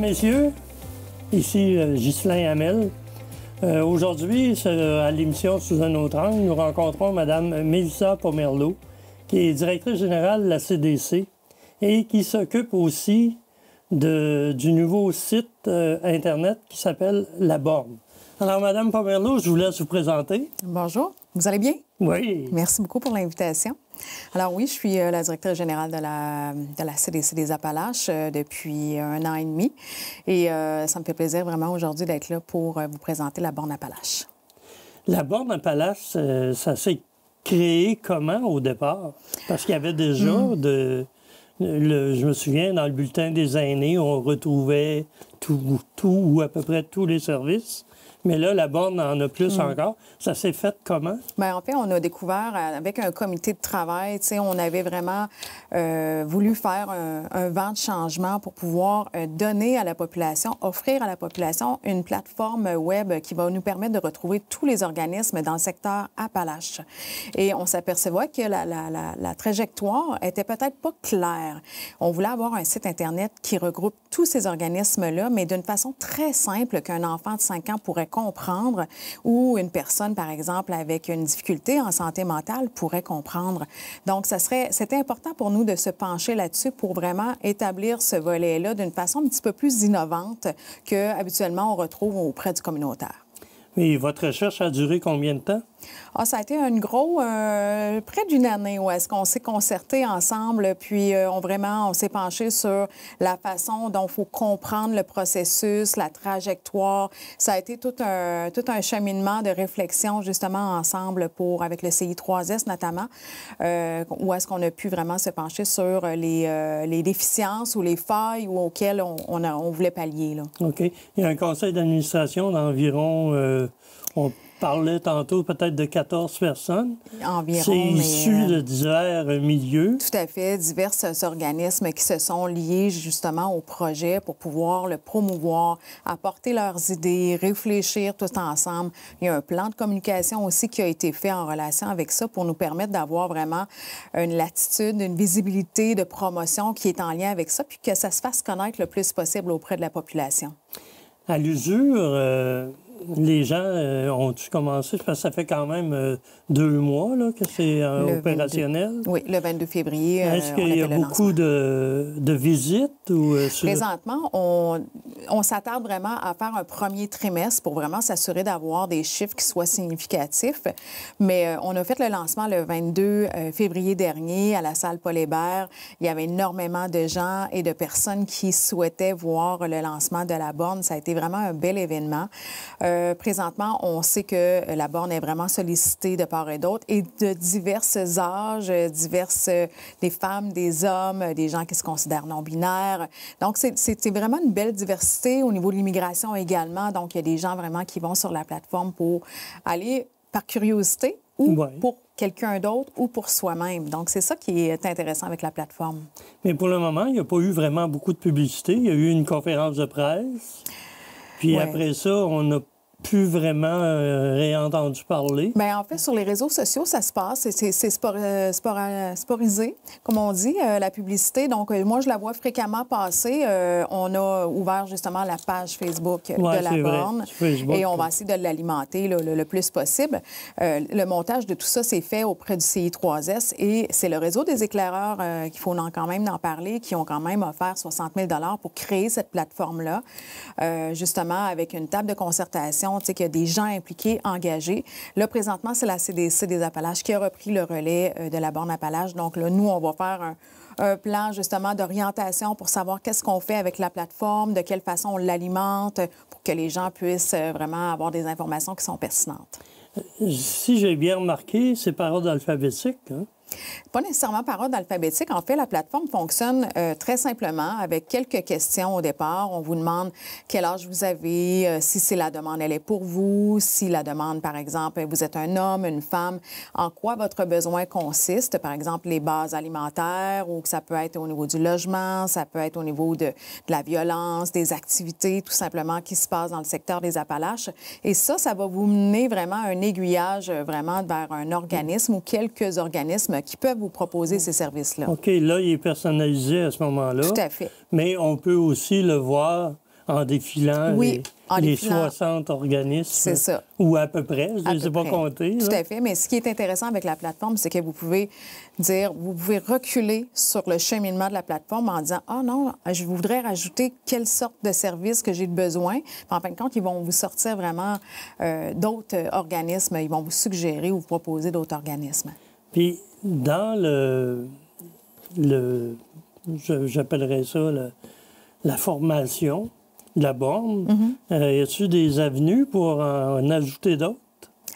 Mesdames, Messieurs, ici euh, Ghislain Hamel. Euh, aujourd'hui, à l'émission Sous un autre angle, nous rencontrons Madame Mélissa Pomerleau, qui est directrice générale de la CDC et qui s'occupe aussi de, du nouveau site euh, Internet qui s'appelle La Borne. Alors, Madame Pomerleau, je vous laisse vous présenter. Bonjour, vous allez bien? Oui. Merci beaucoup pour l'invitation. Alors oui, je suis euh, la directrice générale de la, CDC des Appalaches euh, depuis un an et demi et euh, ça me fait plaisir vraiment aujourd'hui d'être là pour vous présenter la borne Appalaches. La borne Appalaches, ça s'est créé comment au départ? Parce qu'il y avait déjà hmm. de... je me souviens, dans le bulletin des aînés, on retrouvait tout ou à peu près tous les services mais là, la borne en a plus mm. encore. Ça s'est fait comment? Bien, en fait, on a découvert euh, avec un comité de travail, tu sais, on avait vraiment euh, voulu faire un, vent de changement pour pouvoir euh, donner à la population, offrir à la population une plateforme web qui va nous permettre de retrouver tous les organismes dans le secteur Appalaches. Et on s'apercevait que la, trajectoire était peut-être pas claire. On voulait avoir un site Internet qui regroupe tous ces organismes-là, mais d'une façon très simple qu'un enfant de 5 ans pourrait comprendre ou une personne, par exemple, avec une difficulté en santé mentale pourrait comprendre. Donc, ça serait, c'est important pour nous de se pencher là-dessus pour vraiment établir ce volet-là d'une façon un petit peu plus innovante que habituellement on retrouve auprès du communautaire. Et votre recherche a duré combien de temps? Ah, ça a été un gros, euh, près d'une année où est-ce qu'on s'est concerté ensemble, puis euh, on vraiment, on s'est penché sur la façon dont il faut comprendre le processus, la trajectoire. Ça a été tout un, tout un cheminement de réflexion, justement, ensemble pour, avec le CI3S notamment, euh, où est-ce qu'on a pu vraiment se pencher sur les, les déficiences ou les failles auxquelles on, on, voulait pallier. Là. OK. Il y a un conseil d'administration d'environ, on Parlait tantôt, peut-être de 14 personnes. Environ. C'est issu euh, de divers milieux. Tout à fait, divers organismes qui se sont liés justement au projet pour pouvoir le promouvoir, apporter leurs idées, réfléchir tout ensemble. Il y a un plan de communication aussi qui a été fait en relation avec ça pour nous permettre d'avoir vraiment une latitude, une visibilité de promotion qui est en lien avec ça, puis que ça se fasse connaître le plus possible auprès de la population. À l'usure, euh, les gens euh, ont ils commencé? pense que ça fait quand même euh, deux mois que c'est euh, opérationnel. oui, le 22 février. Est-ce qu'il y a beaucoup de, visites? Ou, Présentement, on, on s'attarde vraiment à faire un premier trimestre pour vraiment s'assurer d'avoir des chiffres qui soient significatifs. Mais on a fait le lancement le 22 février dernier à la salle Paul Hébert. Il y avait énormément de gens et de personnes qui souhaitaient voir le lancement de la borne. Ça a été vraiment un bel événement. Euh, présentement, on sait que la borne est vraiment sollicitée de part et d'autre et de diverses âges, euh, diverses, euh, des femmes, des hommes, des gens qui se considèrent non-binaires. Donc, c'est vraiment une belle diversité au niveau de l'immigration également. Donc, il y a des gens vraiment qui vont sur la plateforme pour aller par curiosité ou pour quelqu'un d'autre ou pour soi-même. Donc, c'est ça qui est intéressant avec la plateforme. Mais pour le moment, il n'y a pas eu vraiment beaucoup de publicité. Il y a eu une conférence de presse. Puis après ça, on a plus vraiment euh, réentendu parler? Bien, en fait, sur les réseaux sociaux, ça se passe. C'est euh, sporisé, comme on dit, euh, la publicité. Donc, moi, je la vois fréquemment passer. on a ouvert justement la page Facebook de la borne et on va essayer de l'alimenter le, plus possible. le montage de tout ça, c'est fait auprès du CI3S et c'est le réseau des éclaireurs qu'il faut en, quand même en parler, qui ont quand même offert 60 000 pour créer cette plateforme-là, justement avec une table de concertation on qu'il y a des gens impliqués, engagés. Là, présentement, c'est la CDC des Appalaches qui a repris le relais euh, de la borne Appalaches. Donc là, nous, on va faire un, plan justement d'orientation pour savoir qu'est-ce qu'on fait avec la plateforme, de quelle façon on l'alimente pour que les gens puissent euh, vraiment avoir des informations qui sont pertinentes. Euh, si j'ai bien remarqué, c'est par ordre alphabétique. Hein? Pas nécessairement par ordre alphabétique. En fait, la plateforme fonctionne euh, très simplement avec quelques questions au départ. On vous demande quel âge vous avez, euh, si c'est la demande, elle est pour vous, si la demande, par exemple, vous êtes un homme, une femme, en quoi votre besoin consiste, par exemple, les bases alimentaires ou que ça peut être au niveau du logement, ça peut être au niveau de, de la violence, des activités, tout simplement, qui se passent dans le secteur des Appalaches. Et ça, ça va vous mener vraiment à un aiguillage euh, vraiment vers un organisme ou quelques organismes qui peuvent vous proposer ces services-là. OK, là, il est personnalisé à ce moment-là. Tout à fait. Mais on peut aussi le voir en défilant les, 60 organismes. C'est ça. Ou à peu près, je ne les ai pas comptés. Tout à fait. Mais ce qui est intéressant avec la plateforme, c'est que vous pouvez dire, vous pouvez reculer sur le cheminement de la plateforme en disant, ah non, je voudrais rajouter quelle sorte de service que j'ai besoin. en fin de compte, ils vont vous sortir vraiment euh, d'autres organismes. Ils vont vous suggérer ou vous proposer d'autres organismes. Puis dans le, le j'appellerais ça la formation la borne, mm-hmm. euh, y a-t-il des avenues pour en ajouter d'autres?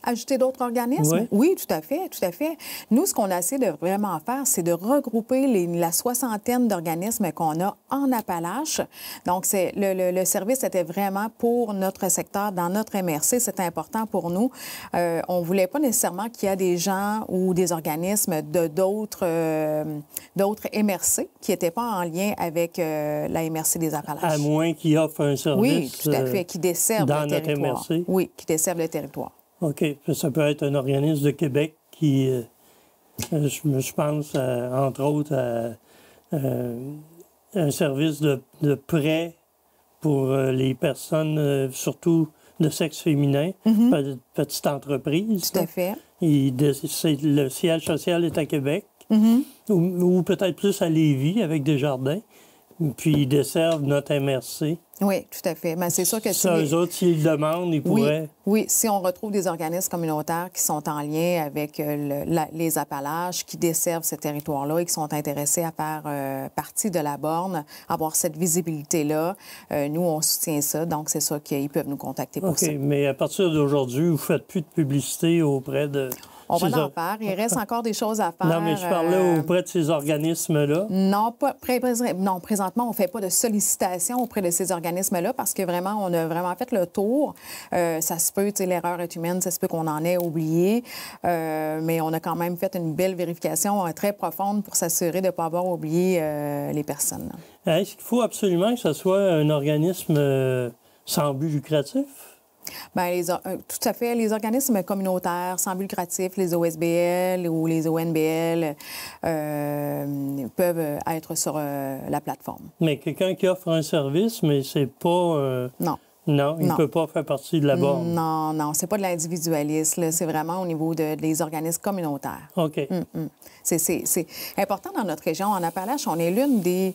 Ajouter d'autres organismes? Oui, tout à fait, tout à fait. Nous, ce qu'on a essayé de vraiment faire, c'est de regrouper la soixantaine d'organismes qu'on a en Appalaches. Donc, c'est le, service était vraiment pour notre secteur, dans notre MRC, c'est important pour nous. On euh, on voulait pas nécessairement qu'il y ait des gens ou des organismes de d'autres euh, d'autres MRC qui n'étaient pas en lien avec euh, la MRC des Appalaches. À moins qu'ils offrent un service. qui desservent le territoire. Notre MRC. Oui, qui desservent le territoire. OK. Ça peut être un organisme de Québec qui, euh, euh, je, pense, euh, entre autres, à un service de, prêt pour les personnes, surtout de sexe féminin, mhm. petite entreprise. Tout à fait. le siège social est à Québec, mhm. ou, ou peut-être plus à Lévis avec des jardins. Puis ils desservent notre MRC oui, tout à fait. Mais ben, c'est sûr que si... eux autres, s'ils le demandent, ils pourraient. Oui, si on retrouve des organismes communautaires qui sont en lien avec euh, les Appalaches, qui desservent ce territoire-là et qui sont intéressés à faire euh, partie de la borne, avoir cette visibilité-là, euh, nous, on soutient ça. Donc, c'est sûr qu'ils peuvent nous contacter pour ça. OK, mais à partir d'aujourd'hui, vous ne faites plus de publicité auprès de... On va en faire. Il reste encore des choses à faire. Non, mais je parlais euh, auprès de ces organismes-là. Non, pas, non, présentement, on ne fait pas de sollicitation auprès de ces organismes-là parce que vraiment, on a vraiment fait le tour. Euh, ça se peut, tu l'erreur est humaine, ça se peut qu'on en ait oublié, euh, mais on a quand même fait une belle vérification très profonde pour s'assurer de ne pas avoir oublié les personnes. Est-ce qu'il faut absolument que ce soit un organisme sans but lucratif? Bien, les, euh, tout à fait. Les organismes communautaires sans but lucratif, les OSBL ou les ONBL, euh, peuvent être sur euh, la plateforme. Mais quelqu'un qui offre un service, mais c'est pas... Non. Non, il ne peut pas faire partie de la mm, borne. Non, non, c'est pas de l'individualisme. C'est vraiment au niveau de, des organismes communautaires. OK. Mm, mm. C'est important dans notre région. En Appalaches, on est l'une des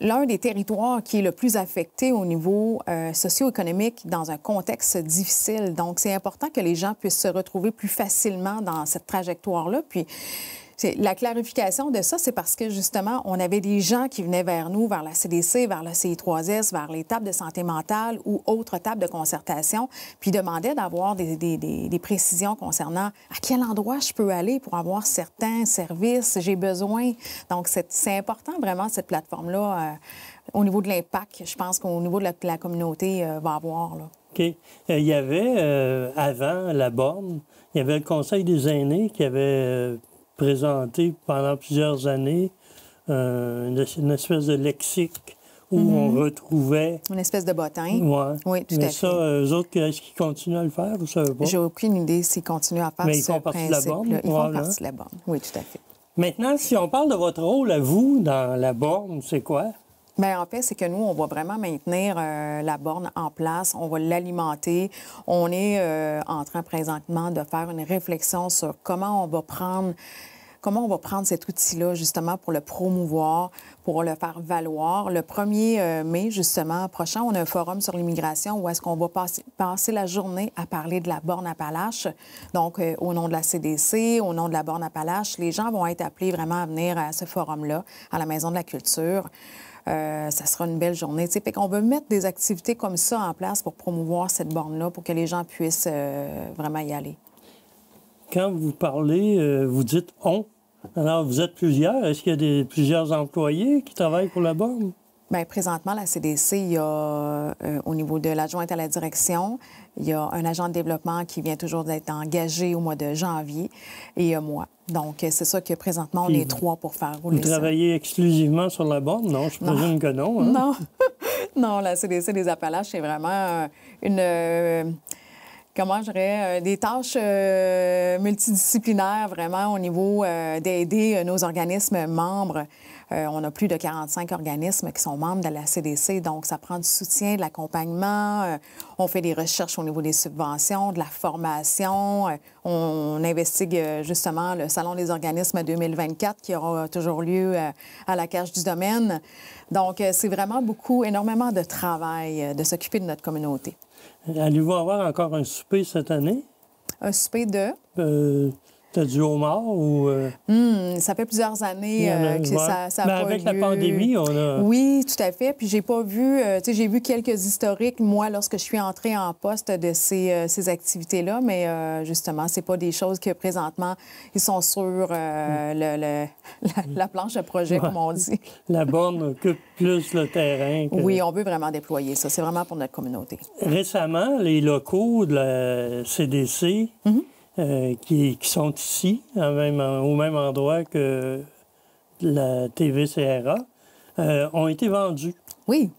l'un des territoires qui est le plus affecté au niveau euh, socio-économique dans un contexte difficile. Donc, c'est important que les gens puissent se retrouver plus facilement dans cette trajectoire-là. Puis, la clarification de ça, c'est parce que justement, on avait des gens qui venaient vers nous, vers la CDC, vers le CI3S, vers les tables de santé mentale ou autres tables de concertation, puis demandaient d'avoir des, précisions concernant à quel endroit je peux aller pour avoir certains services, j'ai besoin. Donc, c'est important vraiment, cette plateforme-là, euh, au niveau de l'impact, je pense qu'au niveau de la, communauté euh, va avoir. OK. Euh, il y avait, avant la borne, il y avait le Conseil des aînés qui avait présenté pendant plusieurs années euh, une, espèce de lexique où mhm. on retrouvait... Une espèce de botin. Ouais. Oui, tout à ça, fait. Mais eux autres, est-ce qu'ils continuent à le faire ou ça veut pas? J'ai aucune idée s'ils continuent à faire Mais ils ce font partie de la borne. Ils voilà. font partie hein? de la borne, oui, tout à fait. Maintenant, si on parle de votre rôle à vous dans la borne, c'est quoi? Ben, en fait, c'est que nous, on va vraiment maintenir euh, la borne en place, on va l'alimenter. On est euh, en train présentement de faire une réflexion sur comment on va prendre comment on va prendre cet outil-là justement pour le promouvoir, pour le faire valoir. Le 1er euh, mai, justement, prochain, on a un forum sur l'immigration où est-ce qu'on va passer, passer, la journée à parler de la borne Appalache. Donc, au nom de la CDC, au nom de la borne Appalache, les gens vont être appelés vraiment à venir à ce forum-là, à la Maison de la Culture. Euh, ça sera une belle journée. On veut mettre des activités comme ça en place pour promouvoir cette borne-là, pour que les gens puissent euh, vraiment y aller. Quand vous parlez, euh, vous dites on. Alors, vous êtes plusieurs. Est-ce qu'il y a plusieurs employés qui travaillent pour la borne? Bien, présentement, la CDC, il y a, euh, au niveau de l'adjointe à la direction, il y a un agent de développement qui vient toujours d'être engagé au mois de janvier et a moi. Donc, euh, c'est ça que présentement, on est trois pour faire Vous travaillez exclusivement sur la borne? Non, je non. présume que non. Hein? Non. non, la CDC des Appalaches, c'est vraiment euh, une... comment je dirais, des tâches multidisciplinaires vraiment au niveau d'aider nos organismes membres euh, on a plus de 45 organismes qui sont membres de la CDC, donc ça prend du soutien, de l'accompagnement. Euh, on fait des recherches au niveau des subventions, de la formation. Euh, on, investigue justement le Salon des organismes 2024 qui aura toujours lieu à la cage du domaine. Donc, c'est vraiment beaucoup, énormément de travail de s'occuper de notre communauté. Allez-vous avoir encore un souper cette année? Un souper de? T'as du au mort ou... Euh? Hmm, ça fait plusieurs années euh, que ça, ça Mais avec la pandémie, on a... Oui, tout à fait. Puis j'ai pas vu... Euh, tu sais, j'ai vu quelques historiques, moi, lorsque je suis entrée en poste de ces, activités-là, mais justement, c'est pas des choses que, présentement, ils sont sur hmm. la, planche de projet, comme on dit. la borne occupe plus le terrain. Oui, on veut vraiment déployer ça. C'est vraiment pour notre communauté. Récemment, les locaux de la CDC... Euh, qui, sont ici, au même endroit que la TVCRA, euh, ont été vendus. Oui.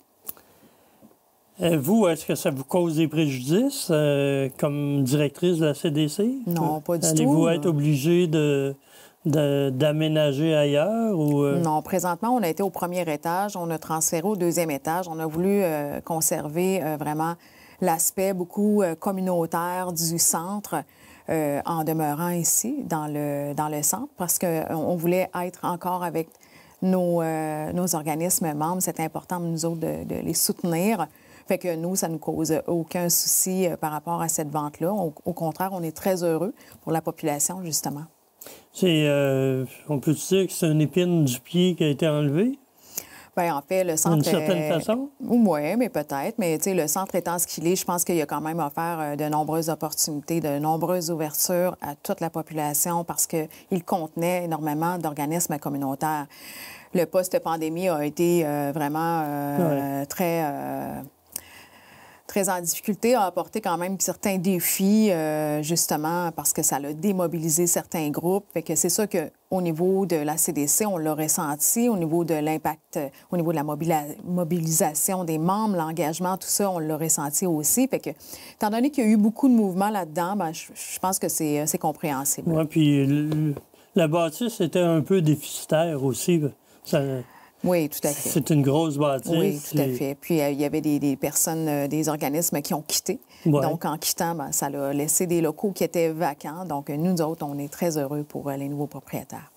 Euh, vous, est-ce que ça vous cause des préjudices comme directrice de la CDC? Non, pas du tout. Allez-vous être obligée de, d'aménager ailleurs Non, présentement, on a été au premier étage, on a transféré au deuxième étage. On a voulu conserver vraiment l'aspect beaucoup communautaire du centre. Euh, en demeurant ici, dans le, dans le centre, parce qu'on euh, voulait être encore avec nos, euh, nos organismes membres. c'est important pour nous autres de, les soutenir. Fait que nous, ça ne nous cause aucun souci par rapport à cette vente-là. Au, contraire, on est très heureux pour la population, justement. C'est, on peut dire que c'est une épine du pied qui a été enlevée? Ben, en fait, le centre. D'une certaine euh, façon? Oui, mais peut-être. Mais le centre étant ce qu'il est, je pense qu'il a quand même offert euh, de nombreuses opportunités, de nombreuses ouvertures à toute la population parce qu'il contenait énormément d'organismes communautaires. Le post-pandémie a été euh, vraiment très très en difficulté, a apporté quand même certains défis, euh, justement, parce que ça l'a démobilisé certains groupes. Fait que c'est ça qu'au niveau de la CDC, on l'aurait senti. au niveau de l'impact, euh, au niveau de la mobilisation des membres, l'engagement, tout ça, on l'aurait senti aussi. Fait que, étant donné qu'il y a eu beaucoup de mouvements là-dedans, ben, je, pense que c'est, euh, compréhensible. Oui, puis la bâtisse était un peu déficitaire aussi. Ça... Oui, tout à fait. C'est une grosse bâtisse. Oui, tout à fait. Puis euh, il y avait des, personnes, euh, des organismes qui ont quitté. Donc, en quittant, ben, ça a laissé des locaux qui étaient vacants. Donc, nous autres, on est très heureux pour euh, les nouveaux propriétaires.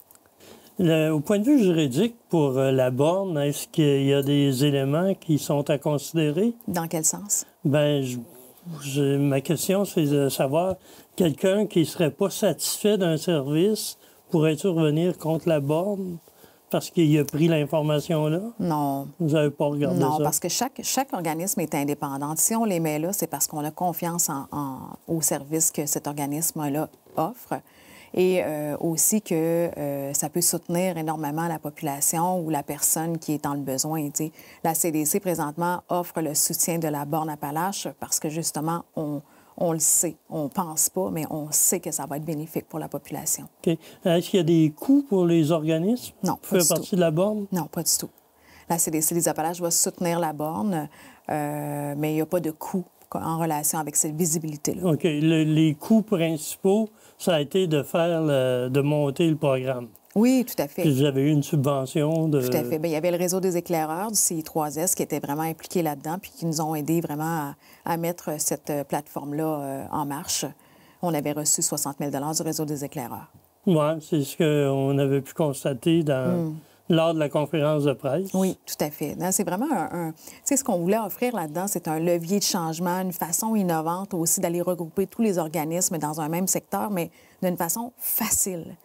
au point de vue juridique, pour la borne, est-ce qu'il y a des éléments qui sont à considérer? Dans quel sens? Bien, ma question, c'est de savoir quelqu'un qui ne serait pas satisfait d'un service pourrait il revenir contre la borne? parce qu'il a pris l'information là? Non. Vous n'avez pas regardé ça? Non, parce que chaque, chaque organisme est indépendant. Si on les met là, c'est parce qu'on a confiance au service que cet organisme-là offre et euh, aussi que euh, ça peut soutenir énormément la population ou la personne qui est dans le besoin. La CDC, présentement, offre le soutien de la borne Palache parce que, justement, on, on le sait. On ne pense pas, mais on sait que ça va être bénéfique pour la population. Euh, est-ce qu'il y a des coûts pour les organismes non, font partie de la borne? Non, pas du tout. La CDC des Appalaches va soutenir la borne, euh, mais il n'y a pas de coûts en relation avec cette visibilité-là. OK. les coûts principaux, ça a été de faire, de monter le programme. Oui, tout à fait. Puis vous eu une subvention de... Tout à fait. Bien, il y avait le réseau des éclaireurs du CI3S qui était vraiment impliqué là-dedans, puis qui nous ont aidés vraiment à, mettre cette euh, plateforme-là euh, en marche. On avait reçu 60 000 du réseau des éclaireurs. Oui, c'est ce qu'on avait pu constater dans... Hmm. lors de la conférence de presse. Oui, tout à fait. C'est vraiment un... un... Tu sais, ce qu'on voulait offrir là-dedans, c'est un levier de changement, une façon innovante aussi d'aller regrouper tous les organismes dans un même secteur, mais d'une façon facile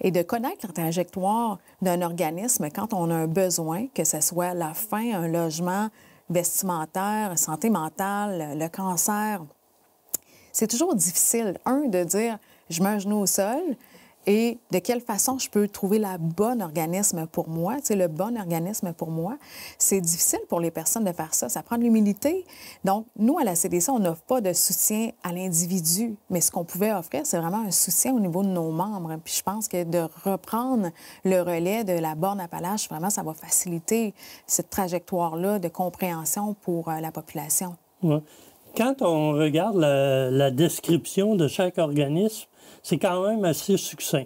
et de connaître la trajectoire d'un organisme quand on a un besoin, que ce soit la faim, un logement vestimentaire, santé mentale, le cancer. C'est toujours difficile, un, de dire je me un au sol, et de quelle façon je peux trouver le bon organisme pour moi. C'est le bon organisme pour moi. C'est difficile pour les personnes de faire ça. Ça prend de l'humilité. Donc, nous, à la CDC, on n'offre pas de soutien à l'individu, mais ce qu'on pouvait offrir, c'est vraiment un soutien au niveau de nos membres. Puis je pense que de reprendre le relais de la borne Appalache, vraiment, ça va faciliter cette trajectoire-là de compréhension pour euh, la population. Quand on regarde la description de chaque organisme, c'est quand même assez succinct.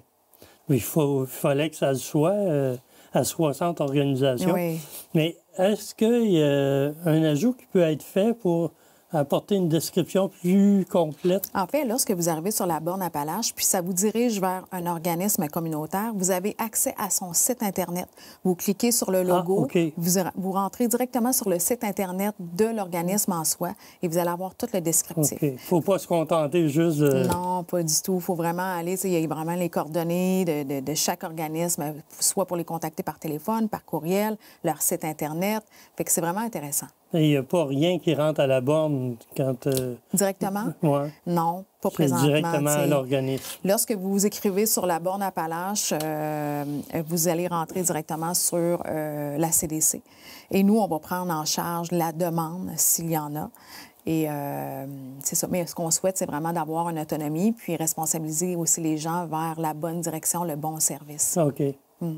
Il, fallait que ça soit euh, à 60 organisations. Mais est-ce qu'il y a un ajout qui peut être fait pour apporter une description plus complète. En fait, lorsque vous arrivez sur la borne Appalaches, puis ça vous dirige vers un organisme communautaire, vous avez accès à son site Internet. Vous cliquez sur le ah, logo, vous, vous, rentrez directement sur le site Internet de l'organisme en soi et vous allez avoir tout le descriptif. Il ne faut pas se contenter juste de... Non, pas du tout. Il faut vraiment aller, il y a vraiment les coordonnées de, de, de, chaque organisme, soit pour les contacter par téléphone, par courriel, leur site Internet. Fait que c'est vraiment intéressant. Il n'y a pas rien qui rentre à la borne quand. Euh, directement? Non, pas présentement. Directement à l'organisme. Lorsque vous écrivez sur la borne Appalache, euh, vous allez rentrer directement sur euh, la CDC. Et nous, on va prendre en charge la demande s'il y en a. Et c'est ça. Mais ce qu'on souhaite, c'est vraiment d'avoir une autonomie, puis responsabiliser aussi les gens vers la bonne direction, le bon service. OK. Hmm.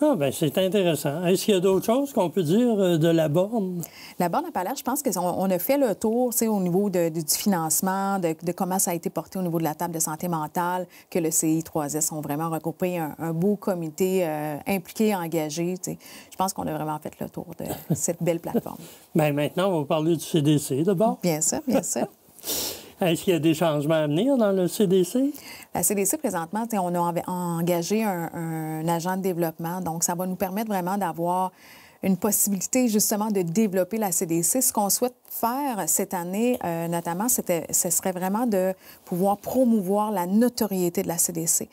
Ah, ben c'est intéressant. Est-ce qu'il y a d'autres choses qu'on peut dire euh, de la borne? La borne l'air. je pense qu'on a fait le tour au niveau du financement, de, comment ça a été porté au niveau de la table de santé mentale, que le CI3S ont vraiment regroupé un, beau comité euh, impliqué, engagé. Je pense qu'on a vraiment fait le tour de cette belle plateforme. bien, maintenant, on va parler du CDC d'abord. Bien sûr, bien sûr. Est-ce qu'il y a des changements à venir dans le CDC? La CDC, présentement, on a engagé un, agent de développement. Donc, ça va nous permettre vraiment d'avoir une possibilité justement de développer la CDC. Ce qu'on souhaite faire cette année, euh, notamment, ce serait vraiment de pouvoir promouvoir la notoriété de la CDC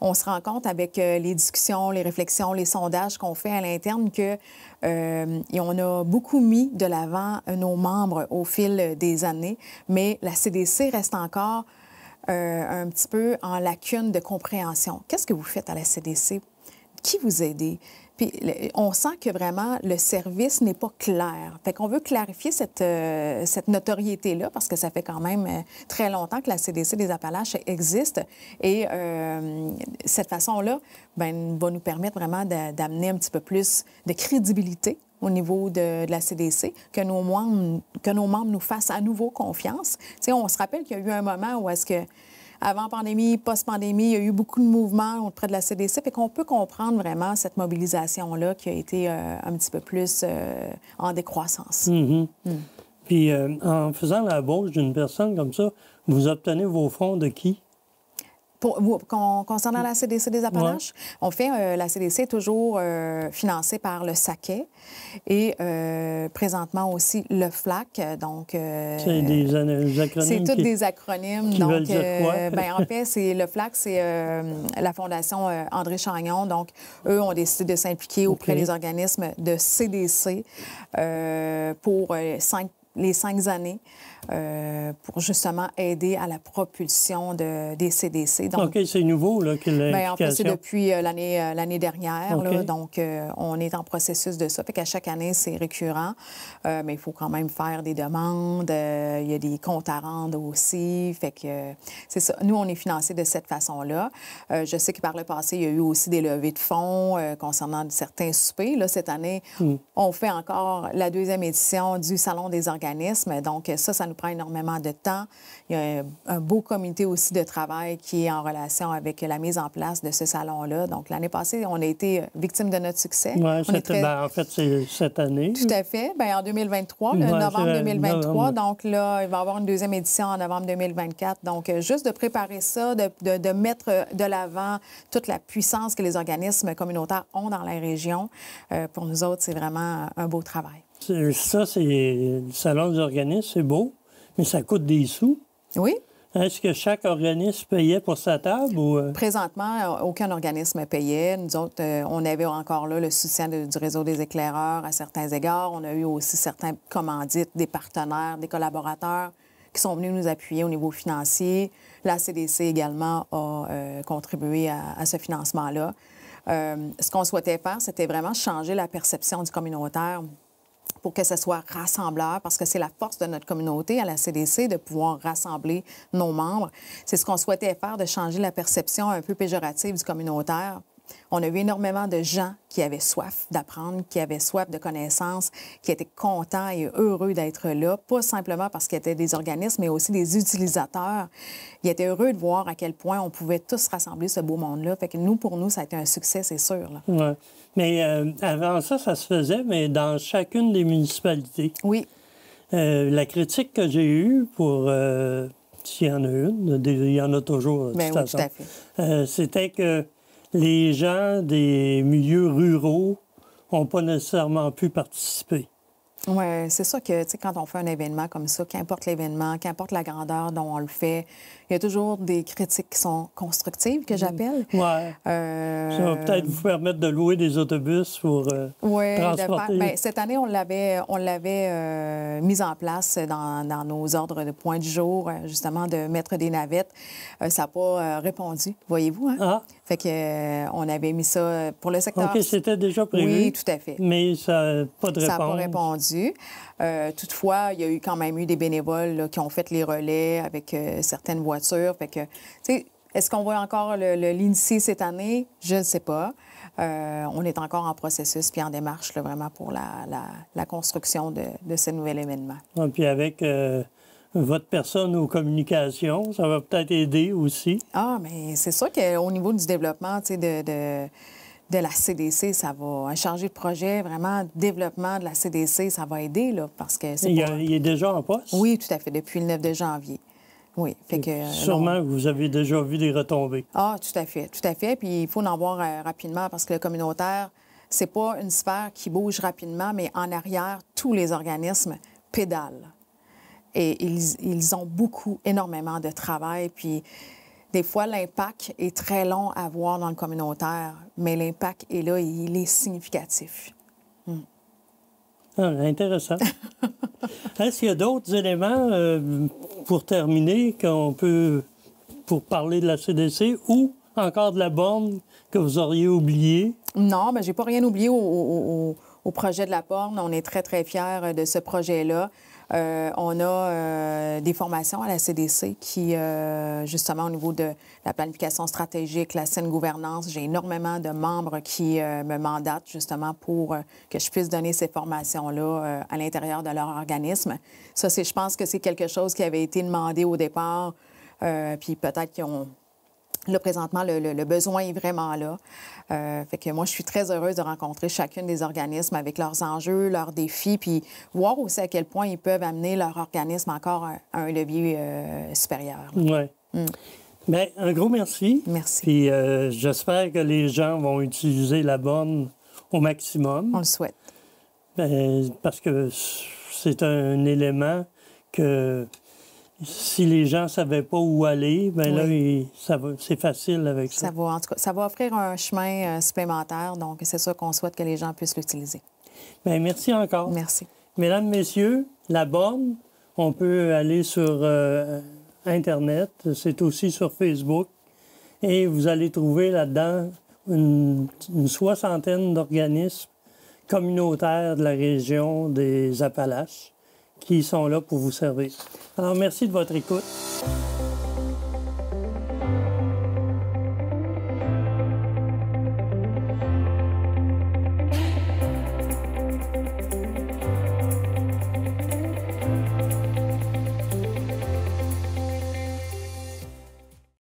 on se rend compte avec euh, les discussions, les réflexions, les sondages qu'on fait à l'interne que euh, et on a beaucoup mis de l'avant nos membres au fil des années, mais la CDC reste encore euh, un petit peu en lacune de compréhension. Qu'est-ce que vous faites à la CDC? Qui vous aidez? Puis on sent que vraiment le service n'est pas clair. Fait qu'on veut clarifier cette, euh, notoriété-là parce que ça fait quand même euh, très longtemps que la CDC des Appalaches existe et euh, cette façon-là ben, va nous permettre vraiment d'amener un petit peu plus de crédibilité au niveau de, la CDC, que nos, membres, que nos membres nous fassent à nouveau confiance. Tu sais, on se rappelle qu'il y a eu un moment où est-ce que avant pandémie, post-pandémie, il y a eu beaucoup de mouvements auprès de la CDC, puis qu'on peut comprendre vraiment cette mobilisation-là qui a été euh, un petit peu plus euh, en décroissance. Mhm. Mm. Puis euh, en faisant la bourse d'une personne comme ça, vous obtenez vos fonds de qui? concernant la CDC des Appalaches, fait, euh, la CDC est toujours euh, financée par le saquet et euh, présentement aussi le FLAC. Donc, c'est des, acronymes. C'est toutes des acronymes. donc, ben, en fait, le FLAC, c'est la Fondation André Chagnon. Donc, eux ont décidé de s'impliquer auprès des organismes de CDC pour les cinq années. Euh, pour justement aider à la propulsion de, des CDC. Donc, OK, c'est nouveau, là, bien, En fait, c'est depuis euh, l'année, euh, l'année dernière. donc, on est en processus de ça. Fait qu'à chaque année, c'est récurrent. mais il faut quand même faire des demandes. il y a des comptes à rendre aussi. Fait que c'est ça. Nous, on est financé de cette façon-là. je sais que par le passé, il y a eu aussi des levées de fonds concernant certains soupers. Là, cette année, hmm. on fait encore la deuxième édition du Salon des organismes. Donc, ça, ça nous prend énormément de temps. Il y a un, beau comité aussi de travail qui est en relation avec la mise en place de ce salon-là. Donc, l'année passée, on a été victime de notre succès. Oui, ben, en fait, c'est cette année. Tout à fait. Bien, en 2023, euh, novembre 2023. Donc, là, il va y avoir une deuxième édition en novembre 2024. Donc, euh, juste de préparer ça, de, de, mettre euh, de l'avant toute la puissance que les organismes communautaires ont dans la région, pour nous autres, c'est vraiment un beau travail. Ça, c'est le salon des organismes, c'est beau mais ça coûte des sous. Oui. Hein, est-ce que chaque organisme payait pour sa table ou... Euh? Présentement, euh, aucun organisme payait. Nous autres, euh, on avait encore là le soutien du réseau des éclaireurs à certains égards. On a eu aussi certains commandites, des partenaires, des collaborateurs qui sont venus nous appuyer au niveau financier. La CDC également a contribué à, ce financement-là. ce qu'on souhaitait faire, c'était vraiment changer la perception du communautaire pour que ce soit rassembleur, parce que c'est la force de notre communauté à la CDC de pouvoir rassembler nos membres. C'est ce qu'on souhaitait faire, de changer la perception un peu péjorative du communautaire on a eu énormément de gens qui avaient soif d'apprendre, qui avaient soif de connaissances, qui étaient contents et heureux d'être là, pas simplement parce qu'ils étaient des organismes, mais aussi des utilisateurs. Ils étaient heureux de voir à quel point on pouvait tous rassembler ce beau monde-là. Fait que nous, pour nous, ça a été un succès, c'est sûr. Mais euh, avant ça, ça se faisait, mais dans chacune des municipalités. Oui. Euh, la critique que j'ai eue pour... Euh, s'il y en a une, il y en a toujours. Bien, tout à fait. C'était que les gens des milieux ruraux n'ont pas nécessairement pu participer. Oui, c'est ça que tu sais, quand on fait un événement comme ça, qu'importe l'événement, qu'importe la grandeur dont on le fait, il y a toujours des critiques qui sont constructives, que j'appelle. Mm. Ça va euh, peut-être vous permettre de louer des autobus pour euh, transporter... Ben, cette année, on l'avait, on l'avait euh, mise en place dans, nos ordres de points du jour, justement, de mettre des navettes. ça n'a pas répondu, voyez-vous. Hein? Ah. Fait que, on avait mis ça pour le secteur. OK, c'était déjà prévu. Oui, tout à fait. Mais ça n'a pas de réponse. Ça n'a pas répondu. toutefois, il y a eu quand même eu des bénévoles qui ont fait les relais avec certaines voitures fait que, est-ce qu'on voit encore le l'initier cette année? Je ne sais pas. Euh, on est encore en processus puis en démarche là, vraiment pour la, construction de, ce nouvel événement. Et puis avec euh, votre personne aux communications, ça va peut-être aider aussi. Ah, mais c'est sûr qu'au niveau du développement de, de, de, la CDC, ça va. Un de projet, vraiment, développement de la CDC, ça va aider là, parce que c'est. Il, est déjà en poste? Oui, tout à fait, depuis le 9 de janvier. Oui. Fait que, euh, Sûrement vous avez déjà vu des retombées. Ah, tout à fait, tout à fait. Puis il faut en voir euh, rapidement parce que le communautaire, c'est pas une sphère qui bouge rapidement, mais en arrière, tous les organismes pédalent. Et ils, ils ont beaucoup, énormément de travail. Puis des fois, l'impact est très long à voir dans le communautaire, mais l'impact est là et il est significatif. Ah, intéressant. Est-ce qu'il y a d'autres éléments euh, pour terminer qu'on peut pour parler de la CDC ou encore de la borne que vous auriez oublié? Non, ben j'ai pas rien oublié au, au, projet de la borne. On est très, très fiers de ce projet-là. Euh, on a euh, des formations à la CDC qui, euh, justement, au niveau de la planification stratégique, la saine gouvernance, j'ai énormément de membres qui me mandatent justement pour que je puisse donner ces formations-là à l'intérieur de leur organisme. Ça, c'est, je pense que c'est quelque chose qui avait été demandé au départ, puis peut-être qu'ils ont Là, présentement, le, besoin est vraiment là. Euh, fait que moi, je suis très heureuse de rencontrer chacune des organismes avec leurs enjeux, leurs défis, puis voir aussi à quel point ils peuvent amener leur organisme encore à un, levier euh, supérieur. Oui. Mm. Bien, un gros merci. Merci. Puis euh, j'espère que les gens vont utiliser la bonne au maximum. On le souhaite. Ben, parce que c'est un élément que si les gens ne savaient pas où aller, bien là, c'est facile avec ça. Ça va, offrir un chemin euh, supplémentaire. Donc, c'est ça qu'on souhaite que les gens puissent l'utiliser. Bien, merci encore. Merci. Mesdames, Messieurs, la borne, on peut aller sur euh, Internet. C'est aussi sur Facebook. Et vous allez trouver là-dedans une soixantaine d'organismes communautaires de la région des Appalaches qui sont là pour vous servir. Alors, merci de votre écoute.